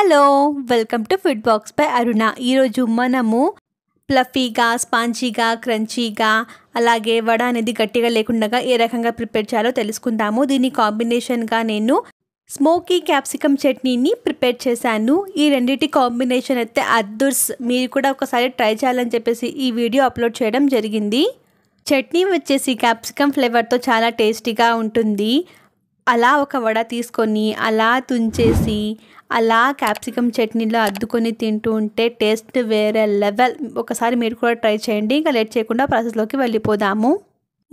hello welcome to food box by Aruna ఈరోజు మనము ప్లఫీగా స్పాంజీగా క్రంచీగా అలాగే వడ అనేది గట్టిగా లేకుండా ఏ రకంగా ప్రిపేర్ చేయాలో తెలుసుకుందాము దీని కాంబినేషన్గా నేను స్మోకీ క్యాప్సికమ్ చట్నీని ప్రిపేర్ చేశాను ఈ రెండింటి కాంబినేషన్ అయితే అద్దుర్స్ మీరు కూడా ఒకసారి ట్రై చేయాలని చెప్పేసి ఈ వీడియో అప్లోడ్ చేయడం జరిగింది చట్నీ వచ్చేసి క్యాప్సికమ్ ఫ్లేవర్తో చాలా టేస్టీగా ఉంటుంది అలా ఒక వడ తీసుకొని అలా తుంచేసి అలా క్యాప్సికమ్ చట్నీలో అద్దుకొని తింటూ ఉంటే టేస్ట్ వేరే లెవెల్ ఒకసారి మీరు కూడా ట్రై చేయండి ఇంకా లేట్ చేయకుండా ప్రాసెస్లోకి వెళ్ళిపోదాము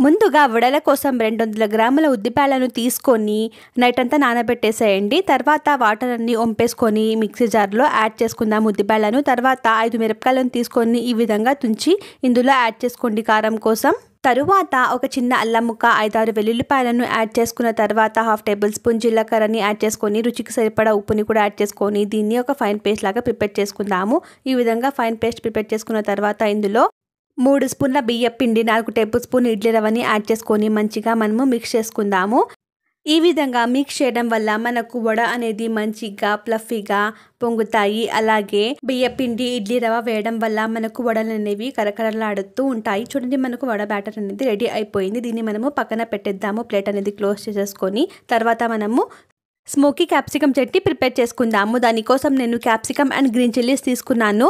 ముందుగా వడల కోసం రెండు వందల గ్రాముల ఉద్దిపాయలను తీసుకొని నైట్ అంతా నానబెట్టేసేయండి తర్వాత వాటర్ అన్ని వంపేసుకొని మిక్సీ జార్లో యాడ్ చేసుకుందాం ఉద్దిపాయలను తర్వాత ఐదు మిరపకాయలను తీసుకొని ఈ విధంగా తుంచి ఇందులో యాడ్ చేసుకోండి కారం కోసం తరువాత ఒక చిన్న అల్లం ముక్క ఐదారు వెల్లుల్లిపాయలను యాడ్ చేసుకున్న తర్వాత హాఫ్ టేబుల్ స్పూన్ జీలకర్రని యాడ్ చేసుకొని రుచికి సరిపడా ఉప్పుని కూడా యాడ్ చేసుకొని దీన్ని ఒక ఫైన్ పేస్ట్ లాగా ప్రిపేర్ చేసుకుందాము ఈ విధంగా ఫైన్ పేస్ట్ ప్రిపేర్ చేసుకున్న తర్వాత ఇందులో మూడు స్పూన్ల బియ్య పిండి నాలుగు టేబుల్ స్పూన్ ఇడ్లీ రవ్వని యాడ్ చేసుకొని మంచిగా మనము మిక్స్ చేసుకుందాము ఈ విధంగా మిక్స్ చేయడం వల్ల మనకు వడ అనేది మంచిగా ప్లఫీగా పొంగుతాయి అలాగే బియ్యపిండి ఇడ్లీ రవ వేయడం వల్ల మనకు వడలు అనేవి కరకరలాడుతూ ఉంటాయి చూడండి మనకు వడ బ్యాటర్ అనేది రెడీ అయిపోయింది దీన్ని మనము పక్కన పెట్టేద్దాము ప్లేట్ అనేది క్లోజ్ చేసేసుకొని తర్వాత మనము స్మోకీ క్యాప్సికమ్ చెట్టి ప్రిపేర్ చేసుకుందాము దానికోసం నేను క్యాప్సికమ్ అండ్ గ్రీన్ చిల్లీస్ తీసుకున్నాను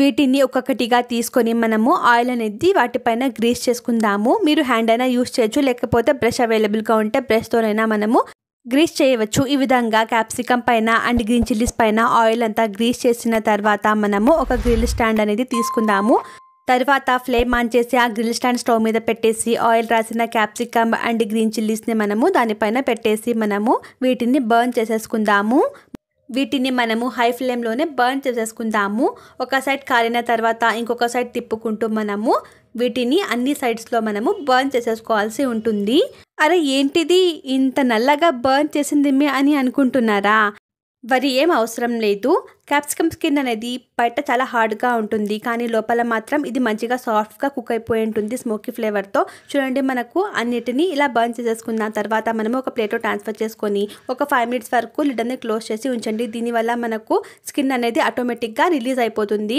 వీటిని ఒక్కొక్కటిగా తీసుకొని మనము ఆయిల్ అనేది వాటిపైన గ్రీస్ చేసుకుందాము మీరు హ్యాండ్ అయినా యూస్ చేయొచ్చు లేకపోతే బ్రష్ అవైలబుల్గా ఉంటే బ్రష్తోనైనా మనము గ్రీస్ చేయవచ్చు ఈ విధంగా క్యాప్సికమ్ పైన అండ్ గ్రీన్ చిల్లీస్ పైన ఆయిల్ అంతా గ్రీస్ చేసిన తర్వాత మనము ఒక గ్రిల్ స్టాండ్ అనేది తీసుకుందాము తర్వాత ఫ్లేమ్ ఆన్ చేసి ఆ గ్రిల్ స్టాండ్ స్టవ్ మీద పెట్టేసి ఆయిల్ రాసిన క్యాప్సికమ్ అండ్ గ్రీన్ చిల్లీస్ని మనము దానిపైన పెట్టేసి మనము వీటిని బర్న్ చేసేసుకుందాము వీటిని మనము హై ఫ్లేమ్లోనే బర్న్ చేసేసుకుందాము ఒక సైడ్ కాలిన తర్వాత ఇంకొక సైడ్ తిప్పుకుంటూ మనము వీటిని అన్ని సైడ్స్లో మనము బర్న్ చేసేసుకోవాల్సి ఉంటుంది అరే ఏంటిది ఇంత నల్లగా బర్న్ చేసింది మీ అని అనుకుంటున్నారా వరి ఏం అవసరం లేదు క్యాప్సికమ్ స్కిన్ అనేది బయట చాలా హార్డ్గా ఉంటుంది కానీ లోపల మాత్రం ఇది మంచిగా సాఫ్ట్గా కుక్ అయిపోయి ఉంటుంది స్మోకీ ఫ్లేవర్తో చూడండి మనకు అన్నిటినీ ఇలా బర్న్ చేసేసుకున్న తర్వాత మనము ఒక ప్లేట్లో ట్రాన్స్ఫర్ చేసుకొని ఒక ఫైవ్ మినిట్స్ వరకు లిడర్ని క్లోజ్ చేసి ఉంచండి దీనివల్ల మనకు స్కిన్ అనేది ఆటోమేటిక్గా రిలీజ్ అయిపోతుంది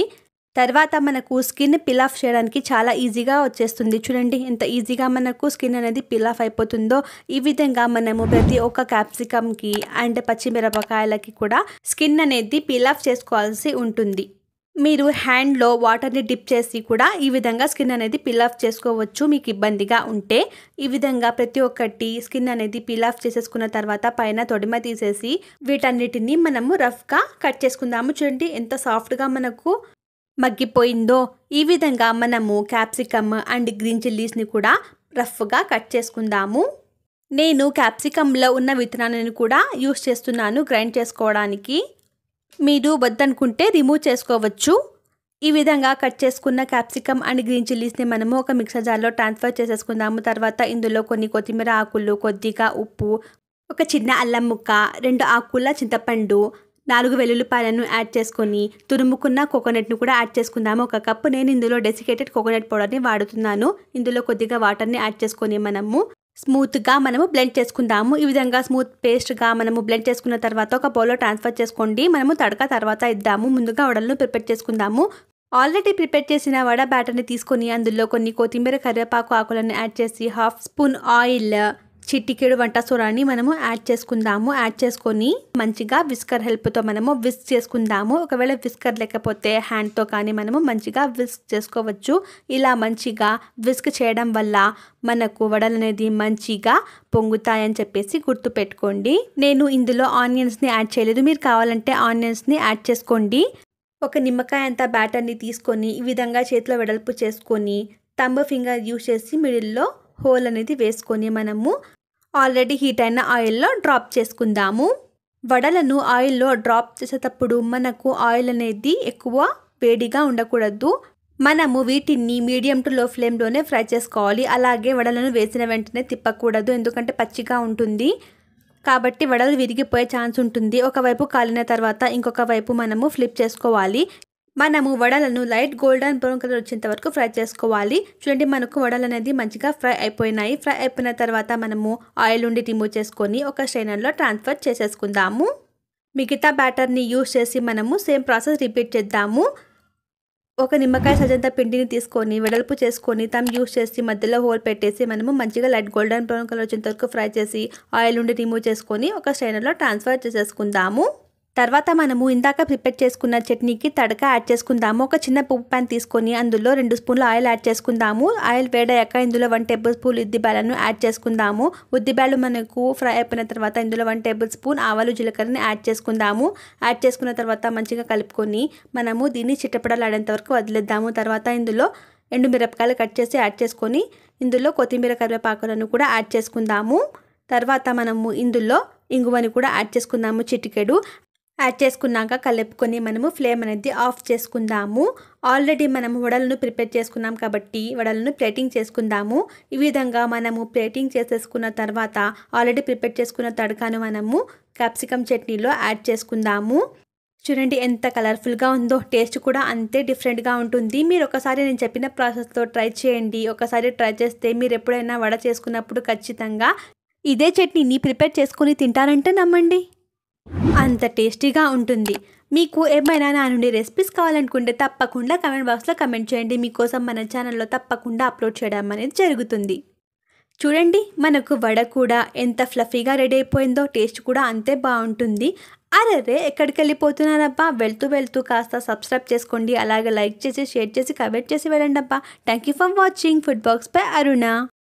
తర్వాత మనకు స్కిన్ పిల్ ఆఫ్ చేయడానికి చాలా ఈజీగా వచ్చేస్తుంది చూడండి ఎంత ఈజీగా మనకు స్కిన్ అనేది పిల్ ఆఫ్ అయిపోతుందో ఈ విధంగా మనము ప్రతి ఒక్క క్యాప్సికమ్కి అండ్ పచ్చిమిరపకాయలకి కూడా స్కిన్ అనేది పిల్ ఆఫ్ చేసుకోవాల్సి ఉంటుంది మీరు హ్యాండ్లో వాటర్ని డిప్ చేసి కూడా ఈ విధంగా స్కిన్ అనేది పిల్ ఆఫ్ చేసుకోవచ్చు మీకు ఇబ్బందిగా ఉంటే ఈ విధంగా ప్రతి ఒక్కటి స్కిన్ అనేది పిల్ ఆఫ్ చేసేసుకున్న తర్వాత పైన తొడిమ తీసేసి వీటన్నిటిని మనము రఫ్గా కట్ చేసుకుందాము చూడండి ఎంత సాఫ్ట్గా మనకు మగ్గిపోయిందో ఈ విధంగా మనము క్యాప్సికమ్ అండ్ గ్రీన్ చిల్లీస్ని కూడా రఫ్గా కట్ చేసుకుందాము నేను క్యాప్సికమ్లో ఉన్న విత్తనాలను కూడా యూస్ చేస్తున్నాను గ్రైండ్ చేసుకోవడానికి మీరు వద్దనుకుంటే రిమూవ్ చేసుకోవచ్చు ఈ విధంగా కట్ చేసుకున్న క్యాప్సికమ్ అండ్ గ్రీన్ చిల్లీస్ని మనము ఒక మిక్సర్ జార్లో ట్రాన్స్ఫర్ చేసేసుకుందాము తర్వాత ఇందులో కొన్ని కొత్తిమీర ఆకులు కొద్దిగా ఉప్పు ఒక చిన్న అల్లం ముక్క రెండు ఆకుల చింతపండు నాలుగు వెల్లుల్లిపాయలను యాడ్ చేసుకొని తురుముకున్న కోకోనట్ను కూడా యాడ్ చేసుకుందాము ఒక కప్పు నేను ఇందులో డెసికేటెడ్ కోకోనట్ పౌడర్ని వాడుతున్నాను ఇందులో కొద్దిగా వాటర్ని యాడ్ చేసుకొని మనము స్మూత్గా మనము బ్లెండ్ చేసుకుందాము ఈ విధంగా స్మూత్ పేస్ట్గా మనము బ్లెండ్ చేసుకున్న తర్వాత ఒక బౌల్లో ట్రాన్స్ఫర్ చేసుకోండి మనము తడక తర్వాత ఇద్దాము ముందుగా వడలను ప్రిపేర్ చేసుకుందాము ఆల్రెడీ ప్రిపేర్ చేసిన వడ బ్యాటర్ని తీసుకొని అందులో కొన్ని కొత్తిమీర కరివేపాకు ఆకులను యాడ్ చేసి హాఫ్ స్పూన్ ఆయిల్ చిట్టికేడు వంట సోడాని మనము యాడ్ చేసుకుందాము యాడ్ చేసుకొని మంచిగా విస్కర్ హెల్ప్తో మనము విస్క్ చేసుకుందాము ఒకవేళ విస్కర్ లేకపోతే హ్యాండ్తో కానీ మనము మంచిగా విస్క్ చేసుకోవచ్చు ఇలా మంచిగా విస్క్ చేయడం వల్ల మనకు వడలు అనేది మంచిగా పొంగుతాయని చెప్పేసి గుర్తుపెట్టుకోండి నేను ఇందులో ఆనియన్స్ని యాడ్ చేయలేదు మీరు కావాలంటే ఆనియన్స్ని యాడ్ చేసుకోండి ఒక నిమ్మకాయ అంత బ్యాటర్ని తీసుకొని ఈ విధంగా చేతిలో వెడల్పు చేసుకొని తంబ ఫింగర్ యూజ్ చేసి మిడిల్లో హోల్ అనేది వేసుకొని మనము ఆల్రెడీ హీట్ అయిన ఆయిల్లో డ్రాప్ చేసుకుందాము వడలను ఆయిల్లో డ్రాప్ చేసేటప్పుడు మనకు ఆయిల్ అనేది ఎక్కువ వేడిగా ఉండకూడదు మనము వీటిని మీడియం టు లో ఫ్లేమ్లోనే ఫ్రై చేసుకోవాలి అలాగే వడలను వేసిన వెంటనే తిప్పకూడదు ఎందుకంటే పచ్చిగా ఉంటుంది కాబట్టి వడలు విరిగిపోయే ఛాన్స్ ఉంటుంది ఒకవైపు కాలిన తర్వాత ఇంకొక వైపు మనము ఫ్లిప్ చేసుకోవాలి మనము వడలను లైట్ గోల్డెన్ బ్రౌన్ కలర్ వచ్చేంత వరకు ఫ్రై చేసుకోవాలి చూడండి మనకు వడలు అనేది మంచిగా ఫ్రై అయిపోయినాయి ఫ్రై అయిపోయిన తర్వాత మనము ఆయిల్ ఉండి రిమూవ్ చేసుకొని ఒక స్ట్రైనర్లో ట్రాన్స్ఫర్ చేసేసుకుందాము మిగతా బ్యాటర్ని యూజ్ చేసి మనము సేమ్ ప్రాసెస్ రిపీట్ చేద్దాము ఒక నిమ్మకాయ సజంత పిండిని తీసుకొని వెడల్పు చేసుకొని తమ్ యూజ్ చేసి మధ్యలో హోల్ పెట్టేసి మనము మంచిగా లైట్ గోల్డెన్ బ్రౌన్ కలర్ వచ్చేంత వరకు ఫ్రై చేసి ఆయిల్ ఉండి రిమూవ్ చేసుకొని ఒక స్ట్రైనర్లో ట్రాన్స్ఫర్ చేసేసుకుందాము తర్వాత మనము ఇందాక ప్రిపేర్ చేసుకున్న చట్నీకి తడక యాడ్ చేసుకుందాము ఒక చిన్న పువ్వు ప్యాన్ తీసుకొని అందులో రెండు స్పూన్లు ఆయిల్ యాడ్ చేసుకుందాము ఆయిల్ వేడయ్యాక ఇందులో వన్ టేబుల్ స్పూన్ ఉద్దిబ్యాలను యాడ్ చేసుకుందాము ఉద్దిబ్యాలు మనకు ఫ్రై అయిపోయిన తర్వాత ఇందులో వన్ టేబుల్ స్పూన్ ఆవాలు జీలకర్రని యాడ్ చేసుకుందాము యాడ్ చేసుకున్న తర్వాత మంచిగా కలుపుకొని మనము దీన్ని చిట్టపడలాడేంత వరకు వదిలేద్దాము తర్వాత ఇందులో ఎండు మిరపకాయలు కట్ చేసి యాడ్ చేసుకొని ఇందులో కొత్తిమీర కరివేపాకులను కూడా యాడ్ చేసుకుందాము తర్వాత మనము ఇందులో ఇంగువని కూడా యాడ్ చేసుకుందాము చిటికెడు యాడ్ చేసుకున్నాక కలుపుకొని మనము ఫ్లేమ్ అనేది ఆఫ్ చేసుకుందాము ఆల్రెడీ మనము వడలను ప్రిపేర్ చేసుకున్నాం కాబట్టి వడలను ప్లేటింగ్ చేసుకుందాము ఈ విధంగా మనము ప్లేటింగ్ చేసేసుకున్న తర్వాత ఆల్రెడీ ప్రిపేర్ చేసుకున్న తడకాను మనము క్యాప్సికమ్ చట్నీలో యాడ్ చేసుకుందాము చూడండి ఎంత కలర్ఫుల్గా ఉందో టేస్ట్ కూడా అంతే డిఫరెంట్గా ఉంటుంది మీరు ఒకసారి నేను చెప్పిన ప్రాసెస్తో ట్రై చేయండి ఒకసారి ట్రై చేస్తే మీరు ఎప్పుడైనా వడ చేసుకున్నప్పుడు ఖచ్చితంగా ఇదే చట్నీని ప్రిపేర్ చేసుకుని తింటారంటే నమ్మండి అంత టేస్టీగా ఉంటుంది మీకు ఏమైనా నా నుండి రెసిపీస్ కావాలనుకుంటే తప్పకుండా కమెంట్ బాక్స్లో కమెంట్ చేయండి మీకోసం మన ఛానల్లో తప్పకుండా అప్లోడ్ చేయడం అనేది జరుగుతుంది చూడండి మనకు వడ కూడా ఎంత ఫ్లఫీగా రెడీ అయిపోయిందో టేస్ట్ కూడా అంతే బాగుంటుంది అరరే ఎక్కడికి వెళ్ళిపోతున్నారబ్బా వెళ్తూ వెళ్తూ కాస్త సబ్స్క్రైబ్ చేసుకోండి అలాగే లైక్ చేసి షేర్ చేసి కమెంట్ చేసి వెళ్ళండి అబ్బా thank you for watching food box by Aruna